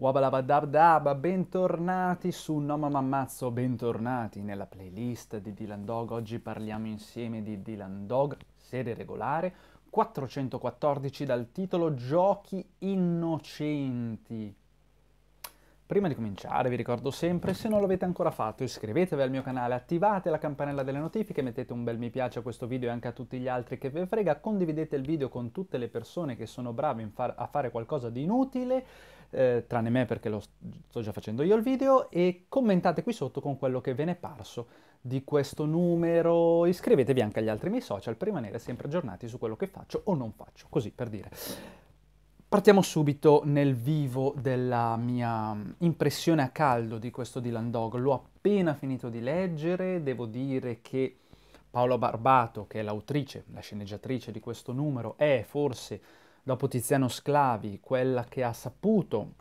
Wabalabadabdaba, bentornati su No Mamma Mazzo, bentornati nella playlist di Dylan Dog. Oggi parliamo insieme di Dylan Dog, serie regolare, 414 dal titolo Giochi innocenti. Prima di cominciare vi ricordo sempre, se non l'avete ancora fatto, iscrivetevi al mio canale, attivate la campanella delle notifiche, mettete un bel mi piace a questo video e anche a tutti gli altri che ve frega, condividete il video con tutte le persone che sono brave fa a fare qualcosa di inutile, eh, tranne me perché lo sto già facendo io il video, e commentate qui sotto con quello che ve ne è parso di questo numero, iscrivetevi anche agli altri miei social per rimanere sempre aggiornati su quello che faccio o non faccio, così per dire. Partiamo subito nel vivo della mia mm, impressione a caldo di questo Dylan Dog. L'ho appena finito di leggere, devo dire che Paola Barbato, che è l'autrice, la sceneggiatrice di questo numero, è forse dopo Tiziano Sclavi, quella che ha saputo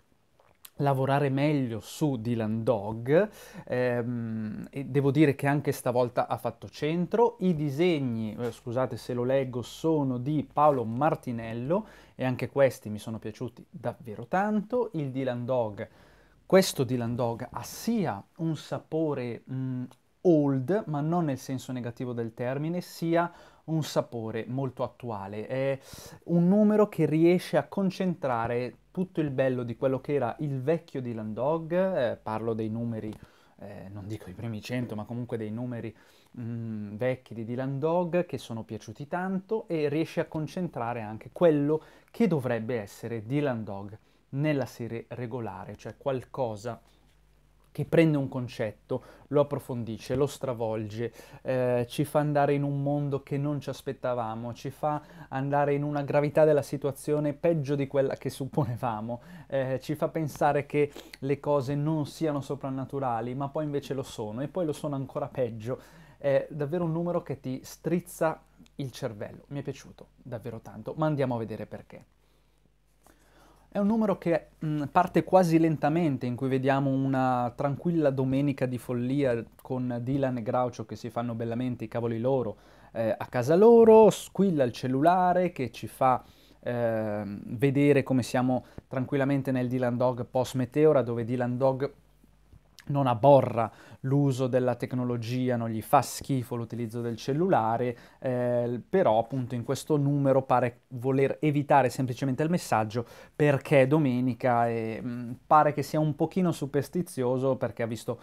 lavorare meglio su Dylan Dog ehm, e devo dire che anche stavolta ha fatto centro i disegni eh, scusate se lo leggo sono di Paolo Martinello e anche questi mi sono piaciuti davvero tanto il Dylan Dog questo Dylan Dog ha sia un sapore mh, mm, old ma non nel senso negativo del termine sia un sapore molto attuale, è un numero che riesce a concentrare tutto il bello di quello che era il vecchio Dylan Dog, eh, parlo dei numeri, eh, non dico i primi 100, ma comunque dei numeri mh, mm, vecchi di Dylan Dog che sono piaciuti tanto e riesce a concentrare anche quello che dovrebbe essere Dylan Dog nella serie regolare, cioè qualcosa che prende un concetto, lo approfondisce, lo stravolge, eh, ci fa andare in un mondo che non ci aspettavamo, ci fa andare in una gravità della situazione peggio di quella che supponevamo, eh, ci fa pensare che le cose non siano soprannaturali, ma poi invece lo sono e poi lo sono ancora peggio. È davvero un numero che ti strizza il cervello. Mi è piaciuto davvero tanto, ma andiamo a vedere perché. È un numero che mh, parte quasi lentamente, in cui vediamo una tranquilla domenica di follia con Dylan e Groucho che si fanno bellamente i cavoli loro eh, a casa loro, squilla il cellulare che ci fa eh, vedere come siamo tranquillamente nel Dylan Dog post-meteora, dove Dylan Dog non aborra l'uso della tecnologia, non gli fa schifo l'utilizzo del cellulare, eh, però appunto in questo numero pare voler evitare semplicemente il messaggio perché è domenica e mh, mm, pare che sia un pochino superstizioso perché ha visto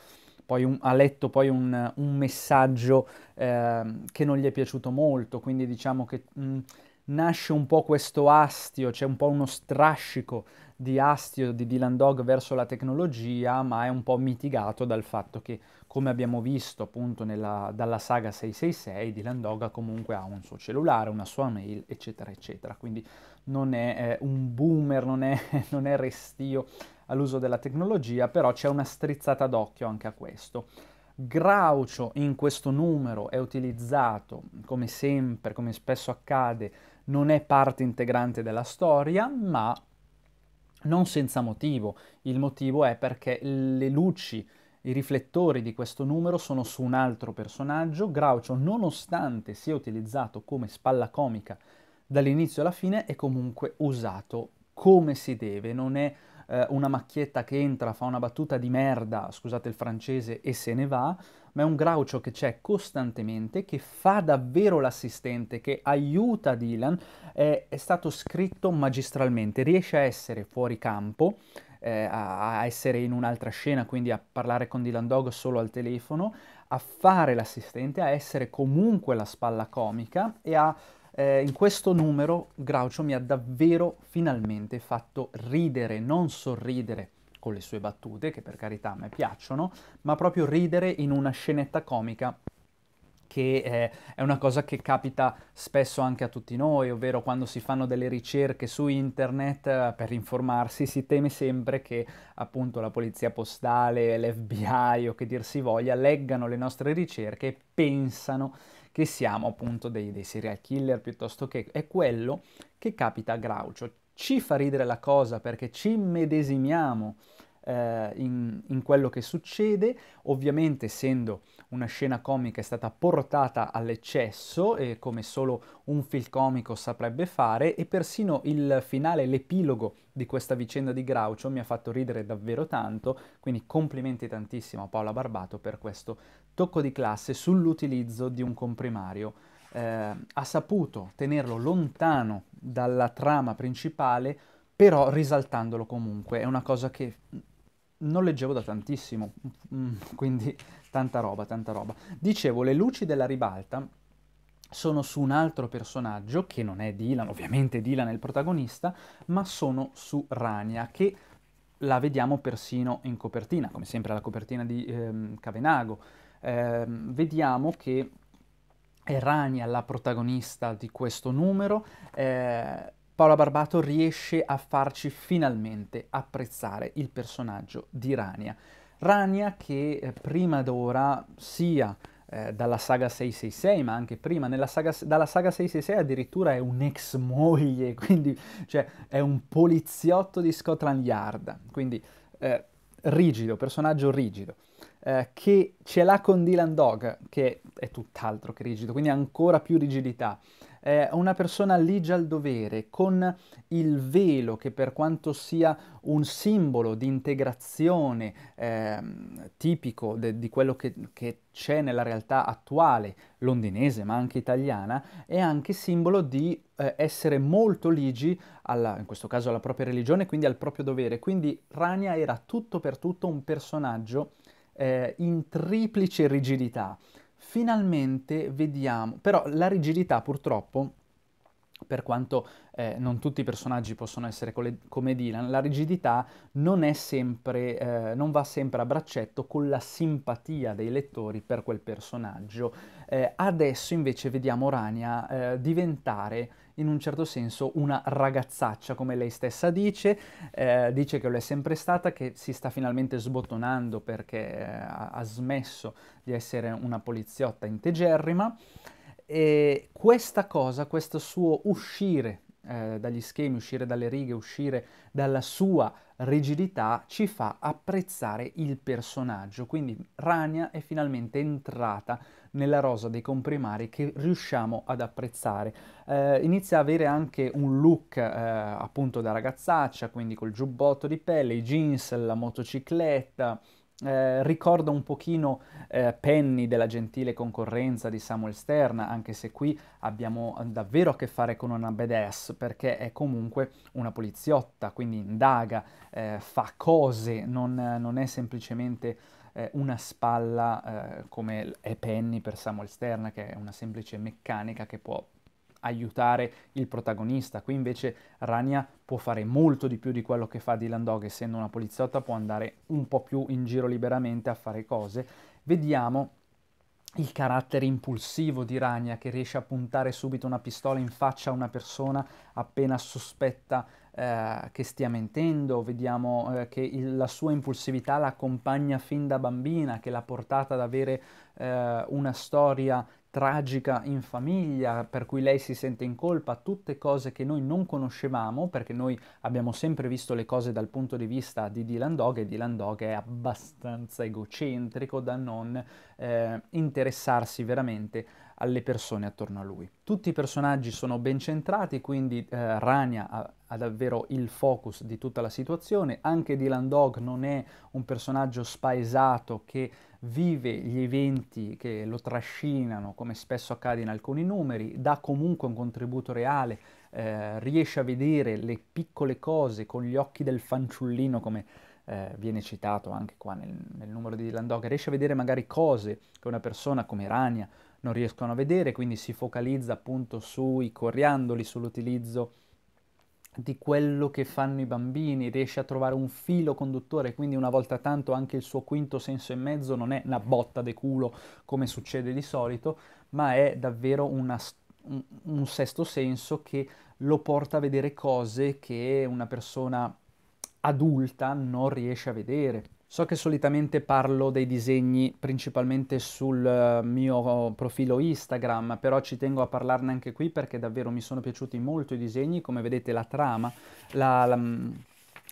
poi un, ha letto poi un, un messaggio eh, che non gli è piaciuto molto, quindi diciamo che mh, mm, nasce un po' questo astio, c'è un po' uno strascico di astio di Dylan Dog verso la tecnologia, ma è un po' mitigato dal fatto che, come abbiamo visto appunto nella, dalla saga 666, Dylan Dog comunque ha un suo cellulare, una sua mail, eccetera, eccetera. Quindi non è eh, un boomer, non è, non è restio all'uso della tecnologia, però c'è una strizzata d'occhio anche a questo. Graucio in questo numero è utilizzato, come sempre, come spesso accade, non è parte integrante della storia, ma non senza motivo. Il motivo è perché le luci, i riflettori di questo numero sono su un altro personaggio. Groucho, nonostante sia utilizzato come spalla comica dall'inizio alla fine, è comunque usato come si deve. Non è eh, una macchietta che entra, fa una battuta di merda, scusate il francese, e se ne va ma è un Groucho che c'è costantemente, che fa davvero l'assistente, che aiuta Dylan, è, è stato scritto magistralmente, riesce a essere fuori campo, eh, a, a essere in un'altra scena, quindi a parlare con Dylan Dog solo al telefono, a fare l'assistente, a essere comunque la spalla comica e a eh, in questo numero Groucho mi ha davvero finalmente fatto ridere, non sorridere con le sue battute, che per carità a me piacciono, ma proprio ridere in una scenetta comica che eh, è una cosa che capita spesso anche a tutti noi, ovvero quando si fanno delle ricerche su internet eh, per informarsi si teme sempre che appunto la polizia postale, l'FBI o che dir si voglia leggano le nostre ricerche e pensano che siamo appunto dei, dei serial killer piuttosto che... è quello che capita a Groucho. Ci fa ridere la cosa perché ci immedesimiamo eh, in, in, quello che succede, ovviamente essendo una scena comica è stata portata all'eccesso, eh, come solo un film comico saprebbe fare, e persino il finale, l'epilogo di questa vicenda di Groucho mi ha fatto ridere davvero tanto, quindi complimenti tantissimo a Paola Barbato per questo tocco di classe sull'utilizzo di un comprimario. Eh, ha saputo tenerlo lontano dalla trama principale, però risaltandolo comunque. È una cosa che non leggevo da tantissimo, mm, quindi tanta roba, tanta roba. Dicevo, le luci della ribalta sono su un altro personaggio, che non è Dylan, ovviamente Dylan è il protagonista, ma sono su Rania, che la vediamo persino in copertina, come sempre la copertina di ehm, Cavenago. Eh, vediamo che è Rania la protagonista di questo numero, eh, Paola Barbato riesce a farci finalmente apprezzare il personaggio di Rania. Rania che eh, prima d'ora sia eh, dalla saga 666, ma anche prima, saga, dalla saga 666 addirittura è un'ex moglie, quindi cioè, è un poliziotto di Scotland Yard, quindi eh, rigido, personaggio rigido, eh, che ce l'ha con Dylan Dog, che è tutt'altro che rigido, quindi ancora più rigidità eh, una persona ligia al dovere, con il velo che per quanto sia un simbolo di integrazione eh, tipico de, di quello che, che c'è nella realtà attuale londinese ma anche italiana, è anche simbolo di eh, essere molto ligi, alla, in questo caso alla propria religione, quindi al proprio dovere. Quindi Rania era tutto per tutto un personaggio eh, in triplice rigidità, finalmente vediamo, però la rigidità purtroppo, per quanto eh, non tutti i personaggi possono essere co- come Dylan, la rigidità non, sempre, eh, non, va sempre a braccetto con la simpatia dei lettori per quel personaggio. Eh, adesso invece vediamo Rania eh, diventare in un certo senso una ragazzaccia, come lei stessa dice, eh, dice che lo è sempre stata, che si sta finalmente sbottonando perché eh, ha smesso di essere una poliziotta integerrima. E questa cosa, questo suo uscire eh, dagli schemi, uscire dalle righe, uscire dalla sua rigidità ci fa apprezzare il personaggio, quindi Rania è finalmente entrata nella rosa dei comprimari che riusciamo ad apprezzare. Eh, inizia a avere anche un look eh, appunto da ragazzaccia, quindi col giubbotto di pelle, i jeans, la motocicletta, eh, ricorda un pochino eh, Penny della gentile concorrenza di Samuel Stern, anche se qui abbiamo davvero a che fare con una badass, perché è comunque una poliziotta, quindi indaga, eh, fa cose, non, non è semplicemente eh, una spalla eh, come è Penny per Samuel Stern, che è una semplice meccanica che può aiutare il protagonista. Qui invece Rania può fare molto di più di quello che fa Dylan Dog, essendo una poliziotta può andare un po' più in giro liberamente a fare cose. Vediamo il carattere impulsivo di Rania che riesce a puntare subito una pistola in faccia a una persona appena sospetta eh, che stia mentendo, vediamo eh, che il, la sua impulsività l'accompagna fin da bambina, che l'ha portata ad avere eh, una storia tragica in famiglia per cui lei si sente in colpa, tutte cose che noi non conoscevamo perché noi abbiamo sempre visto le cose dal punto di vista di Dylan Dog e Dylan Dog è abbastanza egocentrico da non eh, interessarsi veramente alle persone attorno a lui. Tutti i personaggi sono ben centrati, quindi eh, Rania ha, ha, davvero il focus di tutta la situazione, anche Dylan Dog non è un personaggio spaesato che vive gli eventi che lo trascinano, come spesso accade in alcuni numeri, dà comunque un contributo reale, eh, riesce a vedere le piccole cose con gli occhi del fanciullino, come eh, viene citato anche qua nel, nel numero di Landog, riesce a vedere magari cose che una persona come Rania non riescono a vedere, quindi si focalizza appunto sui coriandoli, sull'utilizzo di quello che fanno i bambini, riesce a trovare un filo conduttore, quindi una volta tanto anche il suo quinto senso e mezzo non è una botta de culo come succede di solito, ma è davvero una, un, un sesto senso che lo porta a vedere cose che una persona adulta non riesce a vedere. So che solitamente parlo dei disegni principalmente sul eh, mio profilo Instagram, però ci tengo a parlarne anche qui perché davvero mi sono piaciuti molto i disegni, come vedete la trama, la, la,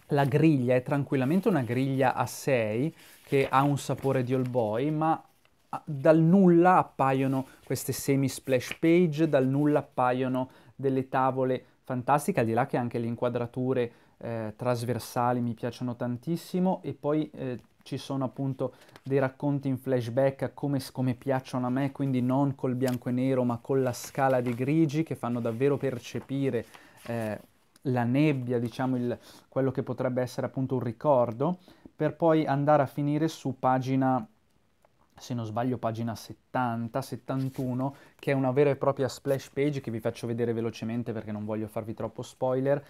la griglia è tranquillamente una griglia a 6 che ha un sapore di all boy, ma ah, dal nulla appaiono queste semi splash page, dal nulla appaiono delle tavole fantastica, al di là che anche le inquadrature eh, trasversali mi piacciono tantissimo e poi eh, ci sono appunto dei racconti in flashback come, come piacciono a me, quindi non col bianco e nero ma con la scala di grigi che fanno davvero percepire eh, la nebbia, diciamo il, quello che potrebbe essere appunto un ricordo, per poi andare a finire su pagina se non sbaglio pagina 70-71, che è una vera e propria splash page che vi faccio vedere velocemente perché non voglio farvi troppo spoiler,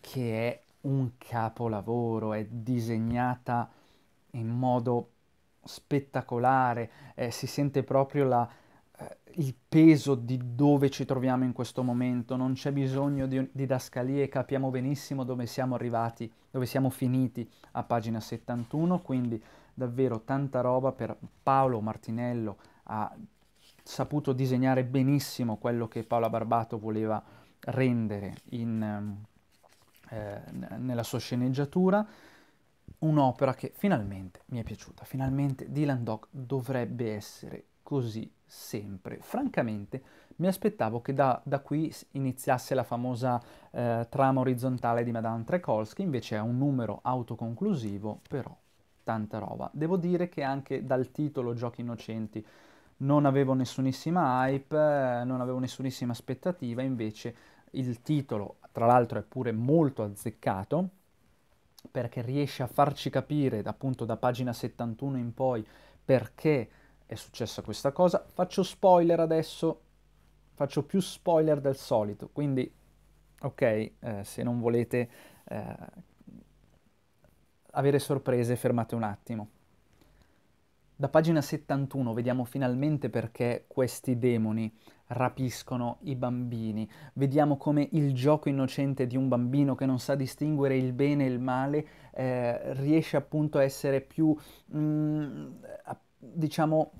che è un capolavoro, è disegnata in modo spettacolare, eh, si sente proprio la, eh, il peso di dove ci troviamo in questo momento, non c'è bisogno di didascalie, capiamo benissimo dove siamo arrivati, dove siamo finiti a pagina 71, quindi davvero tanta roba per Paolo Martinello, ha saputo disegnare benissimo quello che Paola Barbato voleva rendere in, ehm, eh, nella sua sceneggiatura. Un'opera che finalmente mi è piaciuta, finalmente Dylan Dock dovrebbe essere così sempre. Francamente mi aspettavo che da, da qui iniziasse la famosa eh, trama orizzontale di Madame Trekolsky, invece è un numero autoconclusivo, però tanta roba. Devo dire che anche dal titolo Giochi Innocenti non avevo nessunissima hype, non avevo nessunissima aspettativa, invece il titolo, tra l'altro, è pure molto azzeccato perché riesce a farci capire appunto da pagina 71 in poi perché è successa questa cosa. Faccio spoiler adesso, faccio più spoiler del solito, quindi ok, eh, se non volete eh, avere sorprese, fermate un attimo. Da pagina 71 vediamo finalmente perché questi demoni rapiscono i bambini. Vediamo come il gioco innocente di un bambino che non sa distinguere il bene e il male eh, riesce appunto a essere più, mh, mm, diciamo,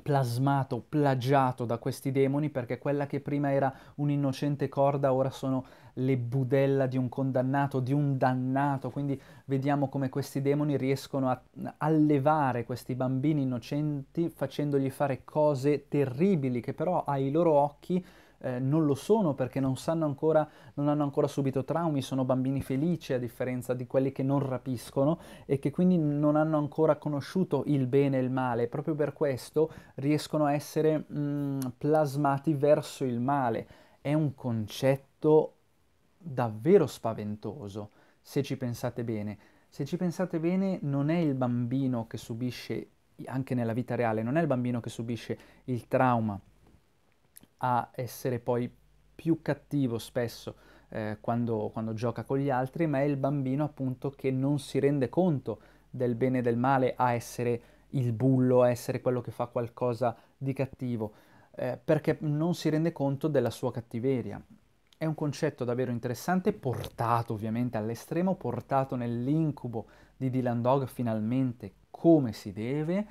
plasmato, plagiato da questi demoni perché quella che prima era un'innocente corda ora sono le budella di un condannato, di un dannato, quindi vediamo come questi demoni riescono a allevare questi bambini innocenti facendogli fare cose terribili che però ai loro occhi eh, non lo sono perché non, sanno ancora, non hanno ancora subito traumi, sono bambini felici a differenza di quelli che non rapiscono e che quindi non hanno ancora conosciuto il bene e il male. Proprio per questo riescono a essere mh, mm, plasmati verso il male. È un concetto davvero spaventoso, se ci pensate bene. Se ci pensate bene, non è il bambino che subisce, anche nella vita reale, non è il bambino che subisce il trauma a essere poi più cattivo spesso eh, quando, quando gioca con gli altri, ma è il bambino appunto che non si rende conto del bene e del male a essere il bullo, a essere quello che fa qualcosa di cattivo, eh, perché non si rende conto della sua cattiveria. È un concetto davvero interessante, portato ovviamente all'estremo, portato nell'incubo di Dylan Dog finalmente come si deve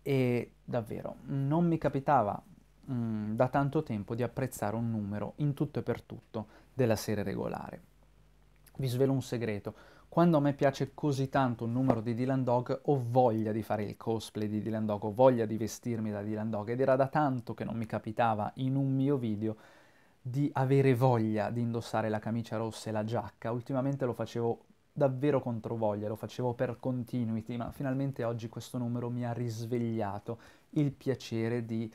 e davvero non mi capitava mh, mm, da tanto tempo di apprezzare un numero in tutto e per tutto della serie regolare. Vi svelo un segreto, quando a me piace così tanto un numero di Dylan Dog ho voglia di fare il cosplay di Dylan Dog, ho voglia di vestirmi da Dylan Dog ed era da tanto che non mi capitava in un mio video di avere voglia di indossare la camicia rossa e la giacca. Ultimamente lo facevo davvero contro voglia, lo facevo per continuity, ma finalmente oggi questo numero mi ha risvegliato il piacere di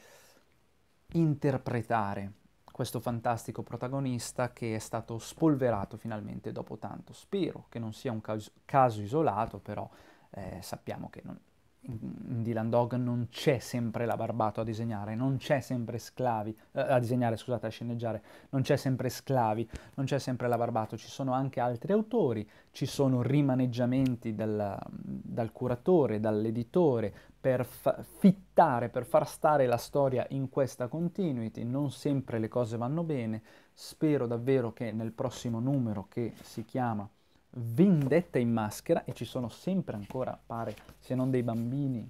interpretare questo fantastico protagonista che è stato spolverato finalmente dopo tanto. Spero che non sia un caso, caso isolato, però eh, sappiamo che non, in mm, Dylan Dog non c'è sempre la Barbato a disegnare, non c'è sempre Sclavi, eh, a disegnare, scusate, a sceneggiare, non c'è sempre Sclavi, non c'è sempre la Barbato, ci sono anche altri autori, ci sono rimaneggiamenti dal, dal curatore, dall'editore, per fa- fittare, per far stare la storia in questa continuity, non sempre le cose vanno bene, spero davvero che nel prossimo numero che si chiama vendetta in maschera e ci sono sempre ancora, pare, se non dei bambini,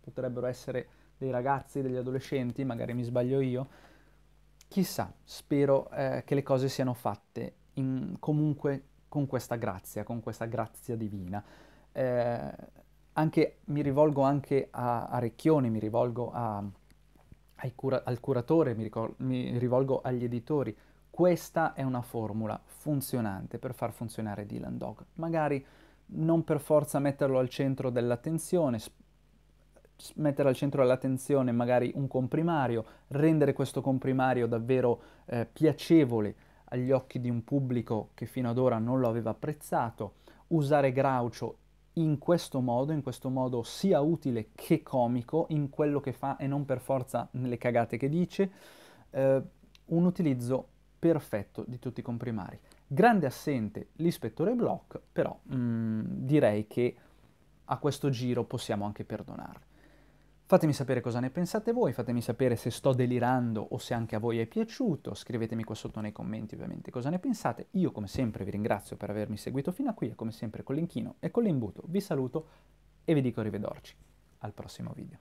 potrebbero essere dei ragazzi, degli adolescenti, magari mi sbaglio io. Chissà, spero eh, che le cose siano fatte in, comunque con questa grazia, con questa grazia divina. Eh, anche, mi rivolgo anche a, a Recchioni, mi rivolgo a, cura, al curatore, mi, ricor- mi rivolgo agli editori. Questa è una formula funzionante per far funzionare Dylan Dog. Magari non per forza metterlo al centro dell'attenzione, mettere al centro dell'attenzione magari un comprimario, rendere questo comprimario davvero eh, piacevole agli occhi di un pubblico che fino ad ora non lo aveva apprezzato, usare Groucho in questo modo, in questo modo sia utile che comico in quello che fa e non per forza nelle cagate che dice, eh, un utilizzo perfetto di tutti i comprimari. Grande assente l'ispettore Block, però mh, mm, direi che a questo giro possiamo anche perdonarlo. Fatemi sapere cosa ne pensate voi, fatemi sapere se sto delirando o se anche a voi è piaciuto, scrivetemi qua sotto nei commenti ovviamente cosa ne pensate. Io come sempre vi ringrazio per avermi seguito fino a qui e come sempre con l'inchino e con l'imbuto vi saluto e vi dico arrivederci al prossimo video.